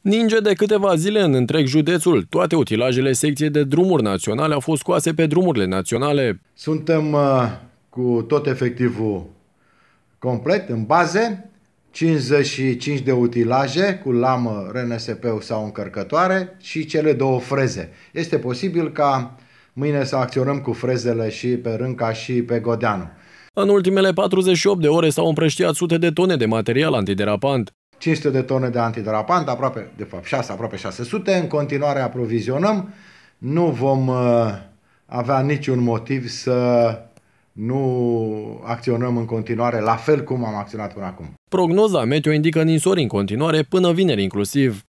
Ninge de câteva zile în întreg județul. Toate utilajele secției de drumuri naționale au fost scoase pe drumurile naționale. Suntem uh, cu tot efectivul complet în baze, 55 de utilaje cu lamă, RNSP sau încărcătoare și cele două freze. Este posibil ca mâine să acționăm cu frezele și pe Rânca și pe Godeanu. În ultimele 48 de ore s-au împrăștiat sute de tone de material antiderapant. 500 de tone de antiderapant, aproape, de fapt 6, aproape 600, în continuare aprovizionăm, nu vom uh, avea niciun motiv să nu acționăm în continuare la fel cum am acționat până acum. Prognoza meteo indică ninsori în continuare până vineri inclusiv.